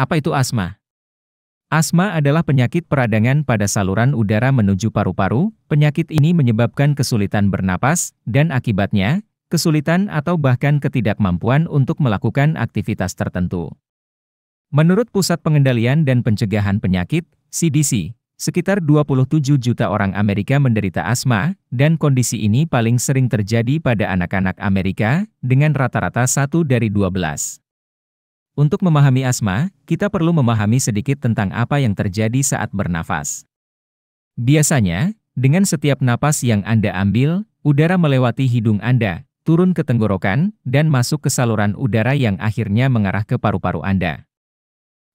Apa itu asma? Asma adalah penyakit peradangan pada saluran udara menuju paru-paru. Penyakit ini menyebabkan kesulitan bernapas, dan akibatnya, kesulitan atau bahkan ketidakmampuan untuk melakukan aktivitas tertentu. Menurut Pusat Pengendalian dan Pencegahan Penyakit, CDC, sekitar 27 juta orang Amerika menderita asma, dan kondisi ini paling sering terjadi pada anak-anak Amerika, dengan rata-rata -rata dari 12. Untuk memahami asma, kita perlu memahami sedikit tentang apa yang terjadi saat bernafas. Biasanya, dengan setiap napas yang Anda ambil, udara melewati hidung Anda, turun ke tenggorokan, dan masuk ke saluran udara yang akhirnya mengarah ke paru-paru Anda.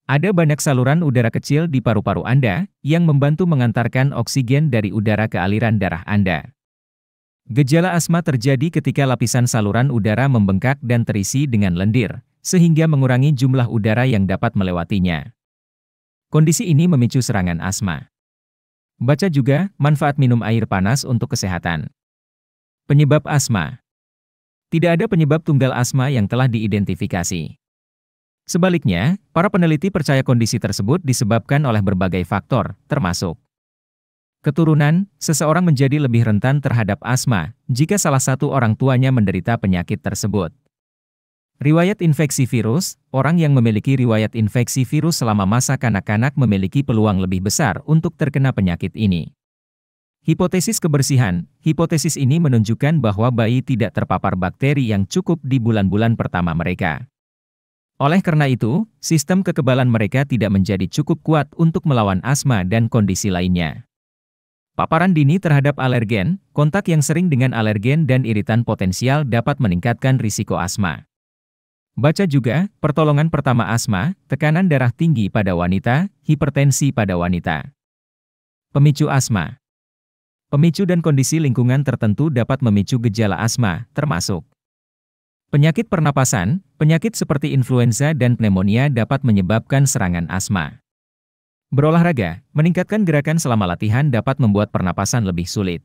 Ada banyak saluran udara kecil di paru-paru Anda yang membantu mengantarkan oksigen dari udara ke aliran darah Anda. Gejala asma terjadi ketika lapisan saluran udara membengkak dan terisi dengan lendir, sehingga mengurangi jumlah udara yang dapat melewatinya. Kondisi ini memicu serangan asma. Baca juga manfaat minum air panas untuk kesehatan. Penyebab asma. Tidak ada penyebab tunggal asma yang telah diidentifikasi. Sebaliknya, para peneliti percaya kondisi tersebut disebabkan oleh berbagai faktor, termasuk keturunan, seseorang menjadi lebih rentan terhadap asma jika salah satu orang tuanya menderita penyakit tersebut. Riwayat infeksi virus, orang yang memiliki riwayat infeksi virus selama masa kanak-kanak memiliki peluang lebih besar untuk terkena penyakit ini. Hipotesis kebersihan, hipotesis ini menunjukkan bahwa bayi tidak terpapar bakteri yang cukup di bulan-bulan pertama mereka. Oleh karena itu, sistem kekebalan mereka tidak menjadi cukup kuat untuk melawan asma dan kondisi lainnya. Paparan dini terhadap alergen, kontak yang sering dengan alergen dan iritan potensial dapat meningkatkan risiko asma. Baca juga, pertolongan pertama asma, tekanan darah tinggi pada wanita, hipertensi pada wanita. Pemicu asma Pemicu dan kondisi lingkungan tertentu dapat memicu gejala asma, termasuk penyakit pernapasan, penyakit seperti influenza dan pneumonia dapat menyebabkan serangan asma. Berolahraga, meningkatkan gerakan selama latihan dapat membuat pernapasan lebih sulit.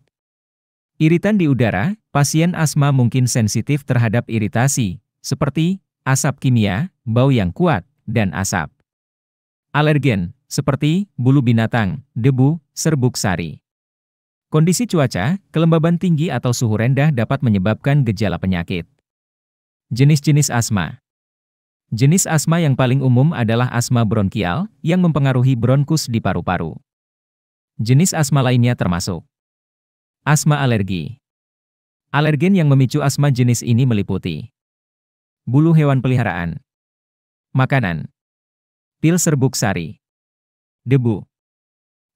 Iritan di udara, pasien asma mungkin sensitif terhadap iritasi, seperti asap kimia, bau yang kuat, dan asap. Alergen, seperti bulu binatang, debu, serbuk sari. Kondisi cuaca, kelembaban tinggi atau suhu rendah dapat menyebabkan gejala penyakit. Jenis-jenis asma Jenis asma yang paling umum adalah asma bronkial, yang mempengaruhi bronkus di paru-paru. Jenis asma lainnya termasuk Asma alergi Alergen yang memicu asma jenis ini meliputi Bulu hewan peliharaan. Makanan. Pil serbuk sari. Debu.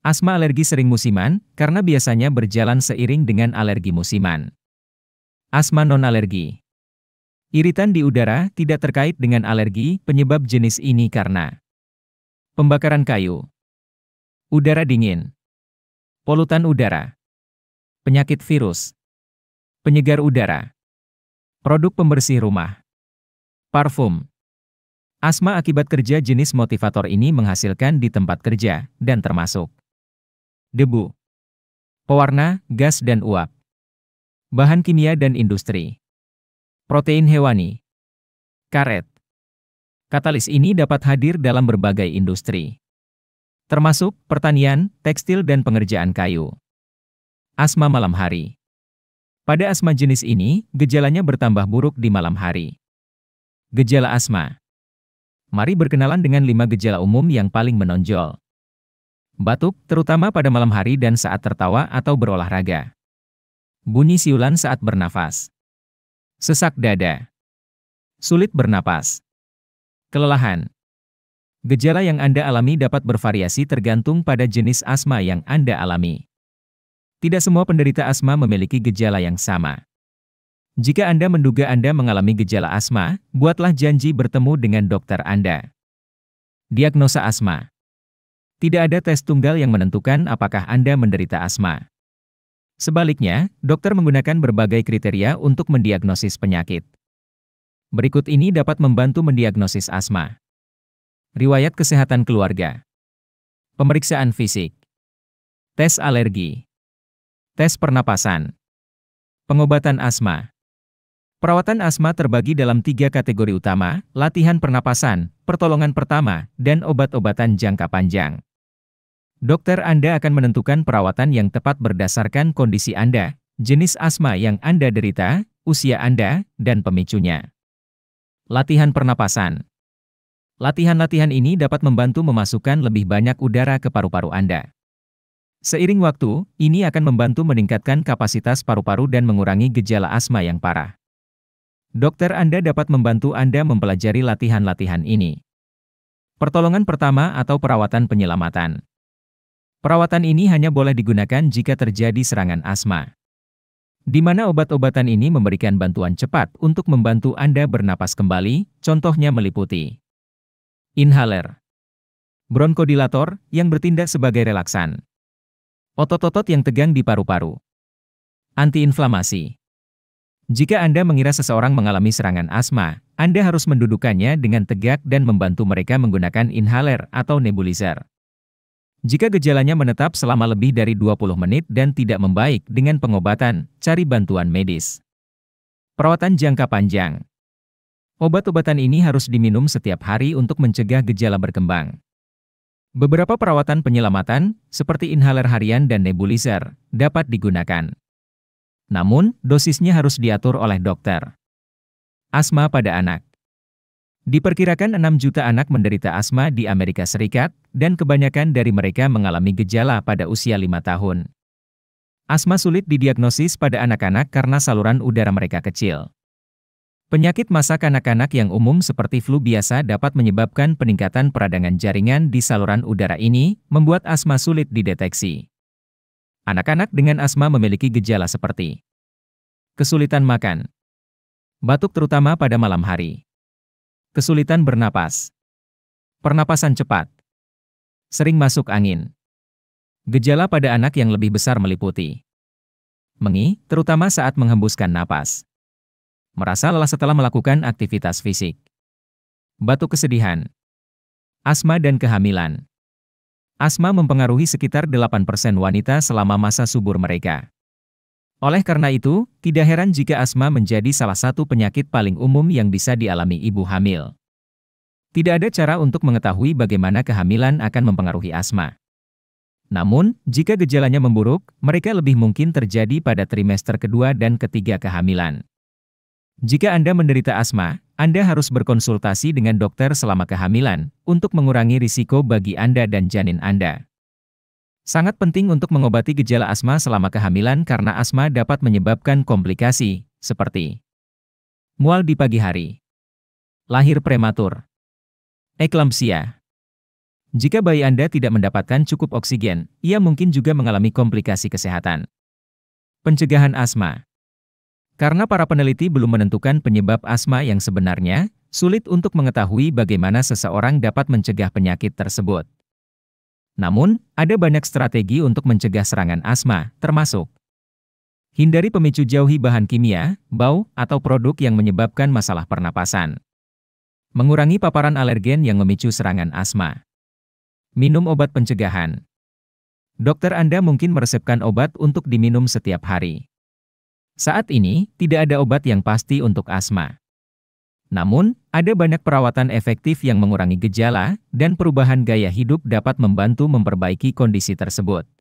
Asma alergi sering musiman, karena biasanya berjalan seiring dengan alergi musiman. Asma non-alergi. Iritan di udara tidak terkait dengan alergi, penyebab jenis ini karena Pembakaran kayu. Udara dingin. Polutan udara. Penyakit virus. Penyegar udara. Produk pembersih rumah. Parfum Asma akibat kerja jenis motivator ini menghasilkan di tempat kerja, dan termasuk debu, pewarna, gas dan uap, bahan kimia dan industri, protein hewani, karet. Katalis ini dapat hadir dalam berbagai industri, termasuk pertanian, tekstil dan pengerjaan kayu. Asma malam hari Pada asma jenis ini, gejalanya bertambah buruk di malam hari. Gejala asma. Mari berkenalan dengan lima gejala umum yang paling menonjol. Batuk, terutama pada malam hari dan saat tertawa atau berolahraga. Bunyi siulan saat bernafas. Sesak dada. Sulit bernapas. Kelelahan. Gejala yang Anda alami dapat bervariasi tergantung pada jenis asma yang Anda alami. Tidak semua penderita asma memiliki gejala yang sama. Jika Anda menduga Anda mengalami gejala asma, buatlah janji bertemu dengan dokter Anda. Diagnosa asma Tidak ada tes tunggal yang menentukan apakah Anda menderita asma. Sebaliknya, dokter menggunakan berbagai kriteria untuk mendiagnosis penyakit. Berikut ini dapat membantu mendiagnosis asma. Riwayat kesehatan keluarga Pemeriksaan fisik Tes alergi Tes pernapasan Pengobatan asma Perawatan asma terbagi dalam tiga kategori utama, latihan pernapasan, pertolongan pertama, dan obat-obatan jangka panjang. Dokter Anda akan menentukan perawatan yang tepat berdasarkan kondisi Anda, jenis asma yang Anda derita, usia Anda, dan pemicunya. Latihan pernapasan Latihan-latihan ini dapat membantu memasukkan lebih banyak udara ke paru-paru Anda. Seiring waktu, ini akan membantu meningkatkan kapasitas paru-paru dan mengurangi gejala asma yang parah. Dokter Anda dapat membantu Anda mempelajari latihan-latihan ini. Pertolongan pertama atau perawatan penyelamatan. Perawatan ini hanya boleh digunakan jika terjadi serangan asma. Di mana obat-obatan ini memberikan bantuan cepat untuk membantu Anda bernapas kembali, contohnya meliputi inhaler, bronkodilator yang bertindak sebagai relaksan, otot-otot yang tegang di paru-paru, antiinflamasi, jika Anda mengira seseorang mengalami serangan asma, Anda harus mendudukannya dengan tegak dan membantu mereka menggunakan inhaler atau nebulizer. Jika gejalanya menetap selama lebih dari 20 menit dan tidak membaik dengan pengobatan, cari bantuan medis. Perawatan jangka panjang Obat-obatan ini harus diminum setiap hari untuk mencegah gejala berkembang. Beberapa perawatan penyelamatan, seperti inhaler harian dan nebulizer, dapat digunakan. Namun, dosisnya harus diatur oleh dokter. Asma pada anak Diperkirakan 6 juta anak menderita asma di Amerika Serikat, dan kebanyakan dari mereka mengalami gejala pada usia 5 tahun. Asma sulit didiagnosis pada anak-anak karena saluran udara mereka kecil. Penyakit masa kanak-kanak yang umum seperti flu biasa dapat menyebabkan peningkatan peradangan jaringan di saluran udara ini, membuat asma sulit dideteksi. Anak-anak dengan asma memiliki gejala seperti kesulitan makan, batuk terutama pada malam hari, kesulitan bernapas, pernapasan cepat, sering masuk angin. Gejala pada anak yang lebih besar meliputi mengi, terutama saat menghembuskan napas, merasa lelah setelah melakukan aktivitas fisik, batuk kesedihan, asma dan kehamilan. Asma mempengaruhi sekitar 8% wanita selama masa subur mereka. Oleh karena itu, tidak heran jika asma menjadi salah satu penyakit paling umum yang bisa dialami ibu hamil. Tidak ada cara untuk mengetahui bagaimana kehamilan akan mempengaruhi asma. Namun, jika gejalanya memburuk, mereka lebih mungkin terjadi pada trimester kedua dan ketiga kehamilan. Jika Anda menderita asma, Anda harus berkonsultasi dengan dokter selama kehamilan untuk mengurangi risiko bagi Anda dan janin Anda. Sangat penting untuk mengobati gejala asma selama kehamilan karena asma dapat menyebabkan komplikasi, seperti mual di pagi hari, lahir prematur, eklampsia. Jika bayi Anda tidak mendapatkan cukup oksigen, ia mungkin juga mengalami komplikasi kesehatan. Pencegahan asma karena para peneliti belum menentukan penyebab asma yang sebenarnya, sulit untuk mengetahui bagaimana seseorang dapat mencegah penyakit tersebut. Namun, ada banyak strategi untuk mencegah serangan asma, termasuk Hindari pemicu jauhi bahan kimia, bau, atau produk yang menyebabkan masalah pernapasan. Mengurangi paparan alergen yang memicu serangan asma. Minum obat pencegahan. Dokter Anda mungkin meresepkan obat untuk diminum setiap hari. Saat ini, tidak ada obat yang pasti untuk asma. Namun, ada banyak perawatan efektif yang mengurangi gejala, dan perubahan gaya hidup dapat membantu memperbaiki kondisi tersebut.